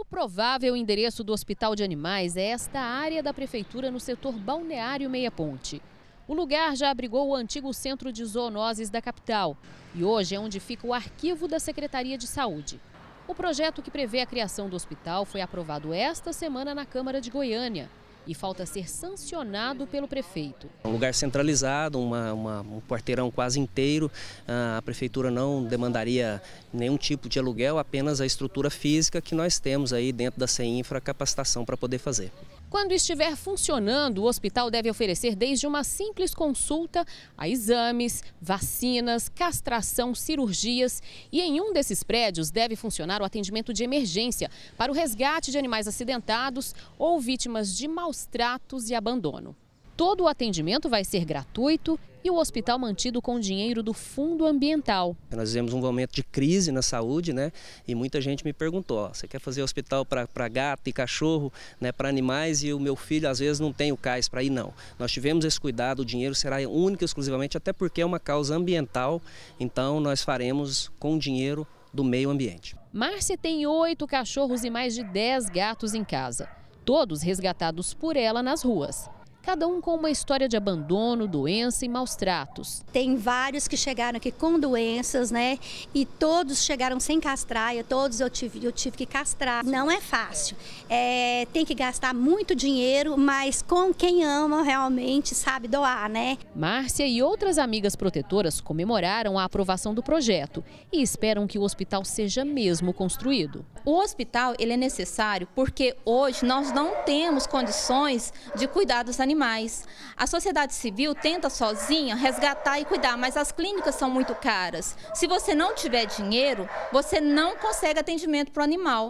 O provável endereço do Hospital de Animais é esta área da prefeitura no setor balneário Meia Ponte. O lugar já abrigou o antigo centro de zoonoses da capital e hoje é onde fica o arquivo da Secretaria de Saúde. O projeto que prevê a criação do hospital foi aprovado esta semana na Câmara de Goiânia e falta ser sancionado pelo prefeito. Um lugar centralizado, uma, uma, um quarteirão quase inteiro, ah, a prefeitura não demandaria nenhum tipo de aluguel, apenas a estrutura física que nós temos aí dentro da CEINFRA capacitação para poder fazer. Quando estiver funcionando, o hospital deve oferecer desde uma simples consulta a exames, vacinas, castração, cirurgias e em um desses prédios deve funcionar o atendimento de emergência para o resgate de animais acidentados ou vítimas de maus maus tratos e abandono. Todo o atendimento vai ser gratuito e o hospital mantido com dinheiro do fundo ambiental. Nós vivemos um momento de crise na saúde, né? E muita gente me perguntou: ó, você quer fazer hospital para gato e cachorro, né? Para animais e o meu filho às vezes não tem o cais para ir não. Nós tivemos esse cuidado, o dinheiro será único e exclusivamente até porque é uma causa ambiental. Então nós faremos com dinheiro do meio ambiente. Márcia tem oito cachorros e mais de dez gatos em casa todos resgatados por ela nas ruas cada um com uma história de abandono, doença e maus tratos. Tem vários que chegaram aqui com doenças, né? E todos chegaram sem Eu todos eu tive, eu tive que castrar. Não é fácil. É, tem que gastar muito dinheiro, mas com quem ama realmente sabe doar, né? Márcia e outras amigas protetoras comemoraram a aprovação do projeto e esperam que o hospital seja mesmo construído. O hospital ele é necessário porque hoje nós não temos condições de cuidar dos animais animais. A sociedade civil tenta sozinha resgatar e cuidar, mas as clínicas são muito caras. Se você não tiver dinheiro, você não consegue atendimento para o animal.